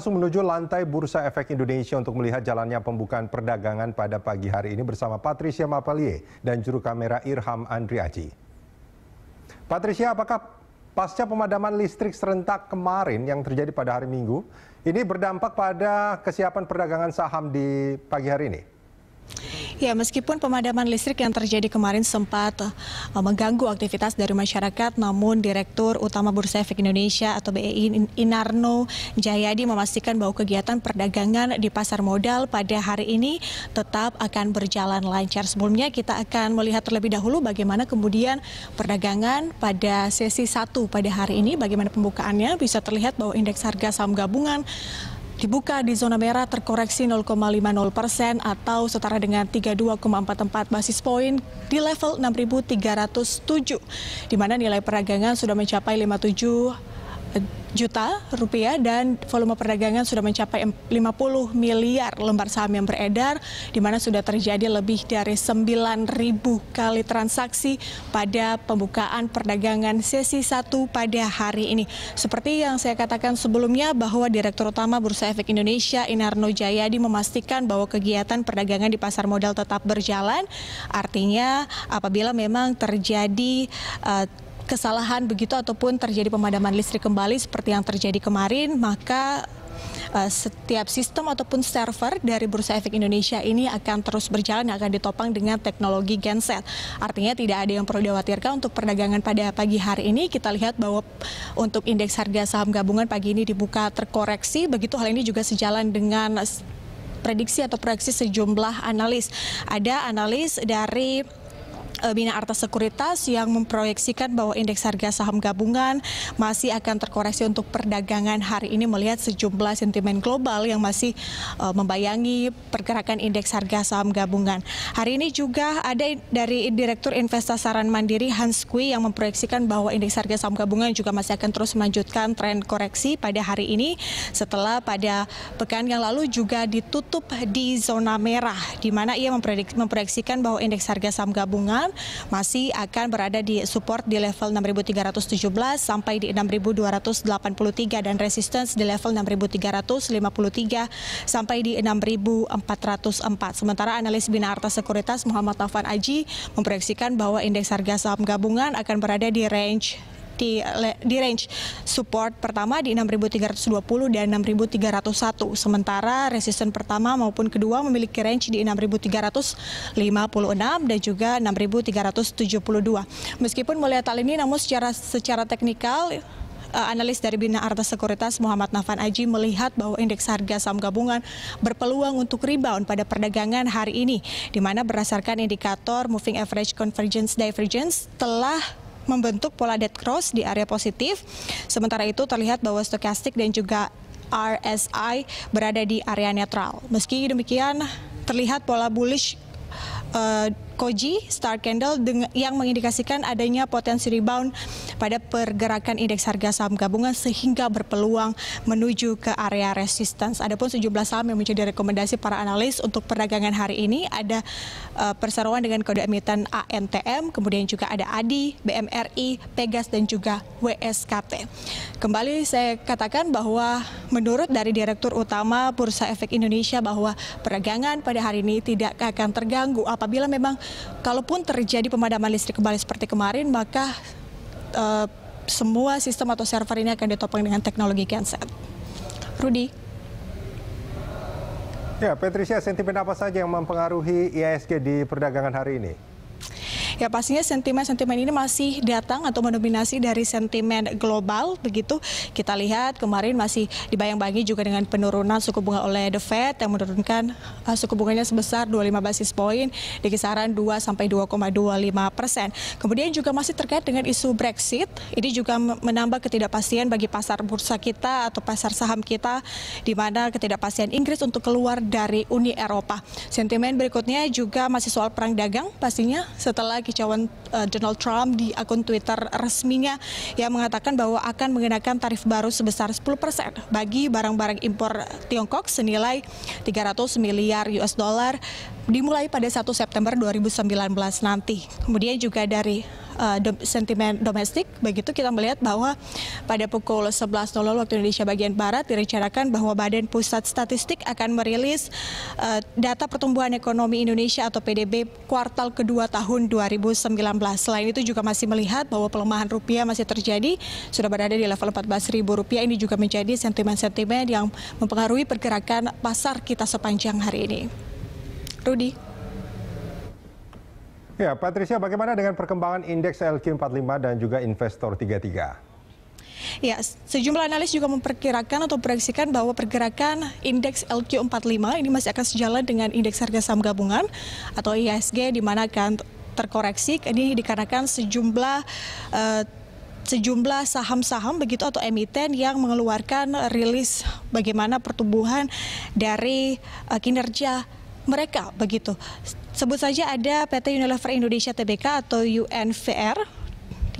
Langsung menuju lantai Bursa Efek Indonesia untuk melihat jalannya pembukaan perdagangan pada pagi hari ini bersama Patricia Mapalie dan juru kamera Irham Andri Aji. Patricia, apakah pasca pemadaman listrik serentak kemarin yang terjadi pada hari Minggu, ini berdampak pada kesiapan perdagangan saham di pagi hari ini? Ya, meskipun pemadaman listrik yang terjadi kemarin sempat eh, mengganggu aktivitas dari masyarakat, namun Direktur Utama Bursa Efek Indonesia atau BEI Inarno Jayadi memastikan bahwa kegiatan perdagangan di pasar modal pada hari ini tetap akan berjalan lancar. Sebelumnya kita akan melihat terlebih dahulu bagaimana kemudian perdagangan pada sesi satu pada hari ini, bagaimana pembukaannya bisa terlihat bahwa indeks harga saham gabungan dibuka di zona merah terkoreksi 0,50 persen atau setara dengan 32,44 basis poin di level 6.307, di mana nilai peragangan sudah mencapai 57 juta rupiah dan volume perdagangan sudah mencapai 50 miliar lembar saham yang beredar di mana sudah terjadi lebih dari 9.000 kali transaksi pada pembukaan perdagangan sesi 1 pada hari ini. Seperti yang saya katakan sebelumnya bahwa Direktur Utama Bursa Efek Indonesia Inarno Jayadi memastikan bahwa kegiatan perdagangan di pasar modal tetap berjalan. Artinya apabila memang terjadi uh, kesalahan begitu ataupun terjadi pemadaman listrik kembali seperti yang terjadi kemarin, maka eh, setiap sistem ataupun server dari Bursa Efek Indonesia ini akan terus berjalan dan akan ditopang dengan teknologi genset. Artinya tidak ada yang perlu dikhawatirkan untuk perdagangan pada pagi hari ini. Kita lihat bahwa untuk indeks harga saham gabungan pagi ini dibuka terkoreksi. Begitu hal ini juga sejalan dengan prediksi atau proyeksi sejumlah analis. Ada analis dari Eh, Bina Arta Sekuritas yang memproyeksikan bahwa indeks harga saham gabungan masih akan terkoreksi untuk perdagangan hari ini melihat sejumlah sentimen global yang masih eh, membayangi pergerakan indeks harga saham gabungan. Hari ini juga ada dari Direktur investasi Saran Mandiri Hans Kui yang memproyeksikan bahwa indeks harga saham gabungan juga masih akan terus melanjutkan tren koreksi pada hari ini setelah pada pekan yang lalu juga ditutup di zona merah di mana ia memproyeksikan bahwa indeks harga saham gabungan masih akan berada di support di level 6317 sampai di 6283 dan resistance di level 6353 sampai di 6404. Sementara analis Bina Arta Sekuritas Muhammad Taufan Aji memproyeksikan bahwa indeks harga saham gabungan akan berada di range di di range support pertama di 6320 dan 6301 sementara resisten pertama maupun kedua memiliki range di 6356 dan juga 6372 meskipun melihat hal ini namun secara secara teknikal eh, analis dari Bina Arta Sekuritas Muhammad Nafan Aji melihat bahwa indeks harga saham gabungan berpeluang untuk rebound pada perdagangan hari ini, di mana berdasarkan indikator Moving Average Convergence Divergence telah membentuk pola dead cross di area positif. Sementara itu terlihat bahwa stokastik dan juga RSI berada di area netral. Meski demikian terlihat pola bullish eh, Koji Star Candle yang mengindikasikan adanya potensi rebound pada pergerakan indeks harga saham gabungan sehingga berpeluang menuju ke area resistance. Adapun sejumlah saham yang menjadi rekomendasi para analis untuk perdagangan hari ini ada uh, perseroan dengan kode emiten ANTM, kemudian juga ada ADI, BMRI, Pegas dan juga WSKT. Kembali saya katakan bahwa menurut dari Direktur Utama Bursa Efek Indonesia bahwa perdagangan pada hari ini tidak akan terganggu apabila memang kalaupun terjadi pemadaman listrik kembali seperti kemarin, maka uh, semua sistem atau server ini akan ditopang dengan teknologi genset. Rudi. Ya, Patricia, sentimen apa saja yang mempengaruhi IASG di perdagangan hari ini? Ya pastinya sentimen-sentimen ini masih datang atau mendominasi dari sentimen global begitu. Kita lihat kemarin masih dibayang-bayangi juga dengan penurunan suku bunga oleh The Fed yang menurunkan uh, suku bunganya sebesar 25 basis poin di kisaran 2 sampai 2,25 persen. Kemudian juga masih terkait dengan isu Brexit. Ini juga menambah ketidakpastian bagi pasar bursa kita atau pasar saham kita di mana ketidakpastian Inggris untuk keluar dari Uni Eropa. Sentimen berikutnya juga masih soal perang dagang pastinya setelah kekicauan uh, eh, Donald Trump di akun Twitter resminya yang mengatakan bahwa akan mengenakan tarif baru sebesar 10% bagi barang-barang impor Tiongkok senilai 300 miliar US dollar dimulai pada 1 September 2019 nanti. Kemudian juga dari Eh, sentimen domestik, begitu kita melihat bahwa pada pukul 11.00 waktu Indonesia bagian Barat direncanakan bahwa Badan Pusat Statistik akan merilis uh, data pertumbuhan ekonomi Indonesia atau PDB kuartal kedua tahun 2019. Selain itu juga masih melihat bahwa pelemahan rupiah masih terjadi, sudah berada di level 14.000 rupiah. Ini juga menjadi sentimen-sentimen yang mempengaruhi pergerakan pasar kita sepanjang hari ini. Rudy. Ya, Patricia, bagaimana dengan perkembangan indeks LQ45 dan juga investor 33? Ya, sejumlah analis juga memperkirakan atau proyeksikan bahwa pergerakan indeks LQ45 ini masih akan sejalan dengan indeks harga saham gabungan atau IHSG di mana akan terkoreksi ini dikarenakan sejumlah uh, sejumlah saham-saham begitu atau emiten yang mengeluarkan rilis bagaimana pertumbuhan dari uh, kinerja mereka begitu. Sebut saja ada PT Unilever Indonesia Tbk atau UNVR,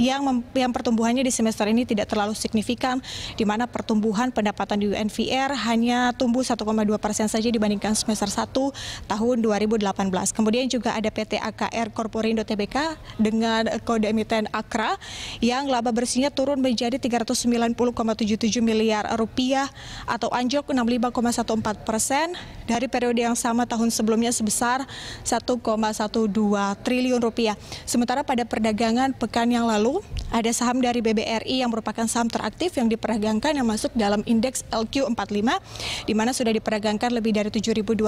yang yang pertumbuhannya di semester ini tidak terlalu signifikan di mana pertumbuhan pendapatan di UNVR hanya tumbuh 1,2 persen saja dibandingkan semester 1 tahun 2018. Kemudian juga ada PT AKR Korporindo Tbk dengan kode emiten Akra yang laba bersihnya turun menjadi 390,77 miliar rupiah atau anjlok 65,14 persen dari periode yang sama tahun sebelumnya sebesar 1,12 triliun rupiah. Sementara pada perdagangan pekan yang lalu lalu ada saham dari BBRI yang merupakan saham teraktif yang diperdagangkan yang masuk dalam indeks LQ45 di mana sudah diperdagangkan lebih dari 7.231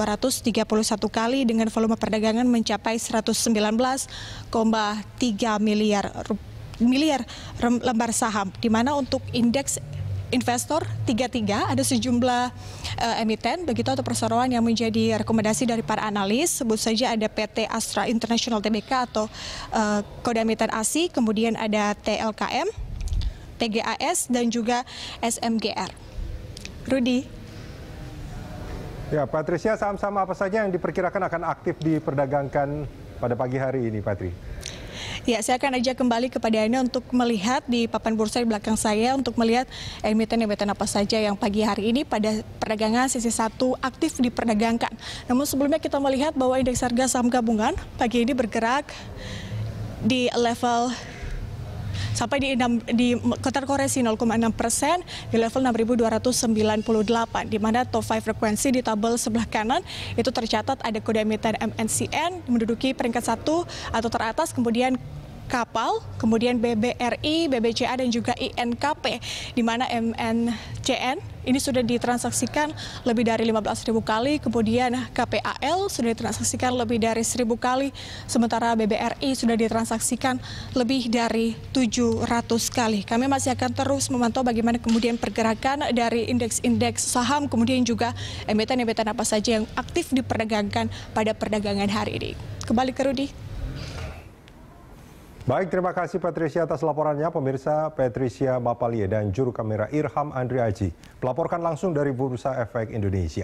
kali dengan volume perdagangan mencapai 119,3 miliar miliar lembar saham di mana untuk indeks investor tiga-tiga ada sejumlah uh, emiten begitu atau perseroan yang menjadi rekomendasi dari para analis sebut saja ada PT Astra International TBK atau uh, kode emiten ASI kemudian ada TLKM TGAS dan juga SMGR Rudi Ya Patricia saham-saham apa saja yang diperkirakan akan aktif diperdagangkan pada pagi hari ini Patri Ya, saya akan ajak kembali kepada Anda untuk melihat di papan bursa di belakang saya untuk melihat emiten-emiten apa saja yang pagi hari ini pada perdagangan sisi satu aktif diperdagangkan. Namun sebelumnya kita melihat bahwa indeks harga saham gabungan pagi ini bergerak di level sampai di, 6, di terkoreksi 0,6 persen di level 6.298 di mana top 5 frekuensi di tabel sebelah kanan itu tercatat ada kode emiten MNCN menduduki peringkat satu atau teratas kemudian kapal, kemudian BBRI, BBCA dan juga INKP di mana MNCN ini sudah ditransaksikan lebih dari 15.000 kali, kemudian KPAL sudah ditransaksikan lebih dari 1.000 kali, sementara BBRI sudah ditransaksikan lebih dari 700 kali. Kami masih akan terus memantau bagaimana kemudian pergerakan dari indeks-indeks saham, kemudian juga emiten-emiten apa saja yang aktif diperdagangkan pada perdagangan hari ini. Kembali ke Rudi. Baik, terima kasih Patricia atas laporannya. Pemirsa Patricia Mapalie dan juru kamera Irham Andriaji melaporkan langsung dari Bursa Efek Indonesia.